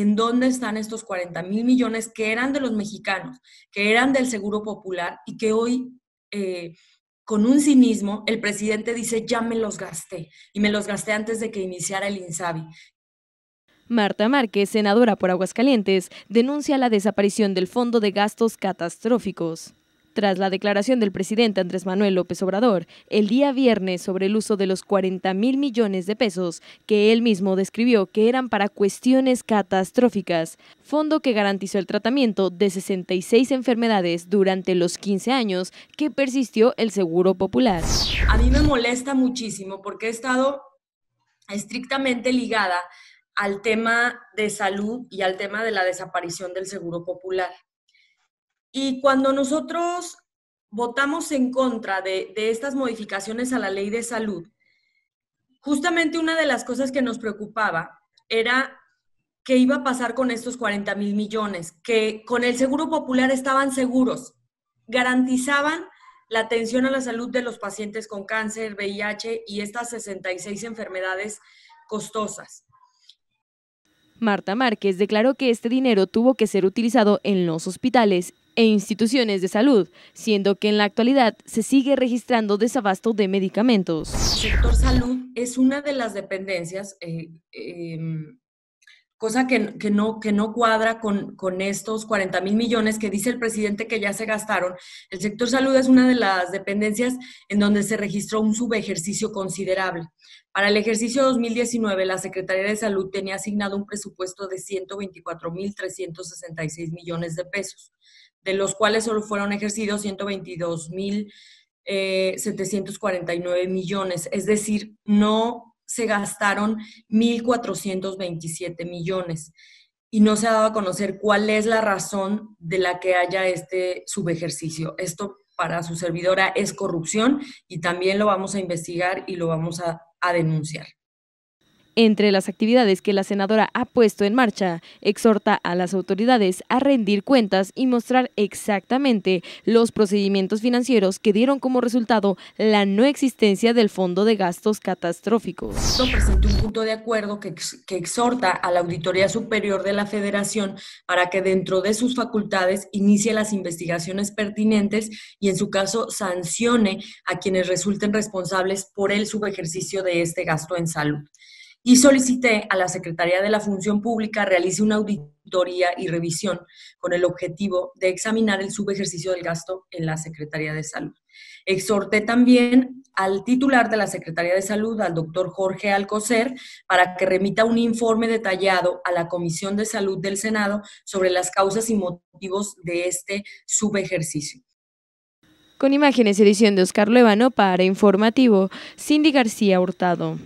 en dónde están estos 40 mil millones que eran de los mexicanos, que eran del Seguro Popular y que hoy, eh, con un cinismo, el presidente dice, ya me los gasté y me los gasté antes de que iniciara el INSABI. Marta Márquez, senadora por Aguascalientes, denuncia la desaparición del Fondo de Gastos Catastróficos. Tras la declaración del presidente Andrés Manuel López Obrador el día viernes sobre el uso de los 40 mil millones de pesos que él mismo describió que eran para cuestiones catastróficas, fondo que garantizó el tratamiento de 66 enfermedades durante los 15 años que persistió el Seguro Popular. A mí me molesta muchísimo porque he estado estrictamente ligada al tema de salud y al tema de la desaparición del Seguro Popular. Y cuando nosotros votamos en contra de, estas modificaciones a la ley de salud, justamente una de las cosas que nos preocupaba era qué iba a pasar con estos 40 mil millones, que con el Seguro Popular estaban seguros, garantizaban la atención a la salud de los pacientes con cáncer, VIH y estas 66 enfermedades costosas. Marta Márquez declaró que este dinero tuvo que ser utilizado en los hospitales e instituciones de salud, siendo que en la actualidad se sigue registrando desabasto de medicamentos. El sector salud es una de las dependencias eh, em, cosa que, no, cuadra con, estos 40 mil millones que dice el presidente que ya se gastaron. El sector salud es una de las dependencias en donde se registró un subejercicio considerable. Para el ejercicio 2019, la Secretaría de Salud tenía asignado un presupuesto de 124 mil 366 millones de pesos, de los cuales solo fueron ejercidos 122 mil 749 eh, millones. Es decir, no se gastaron 1.427 millones y no se ha dado a conocer cuál es la razón de la que haya este subejercicio. Esto para su servidora es corrupción y también lo vamos a investigar y lo vamos a, a denunciar. Entre las actividades que la senadora ha puesto en marcha, exhorta a las autoridades a rendir cuentas y mostrar exactamente los procedimientos financieros que dieron como resultado la no existencia del Fondo de Gastos Catastróficos. Esto presentó un punto de acuerdo que exhorta a la Auditoría Superior de la Federación para que dentro de sus facultades inicie las investigaciones pertinentes y en su caso sancione a quienes resulten responsables por el subejercicio de este gasto en salud y solicité a la Secretaría de la Función Pública realice una auditoría y revisión con el objetivo de examinar el subejercicio del gasto en la Secretaría de Salud. Exhorté también al titular de la Secretaría de Salud, al doctor Jorge Alcocer, para que remita un informe detallado a la Comisión de Salud del Senado sobre las causas y motivos de este subejercicio. Con imágenes edición de Oscar Levano para Informativo, Cindy García Hurtado.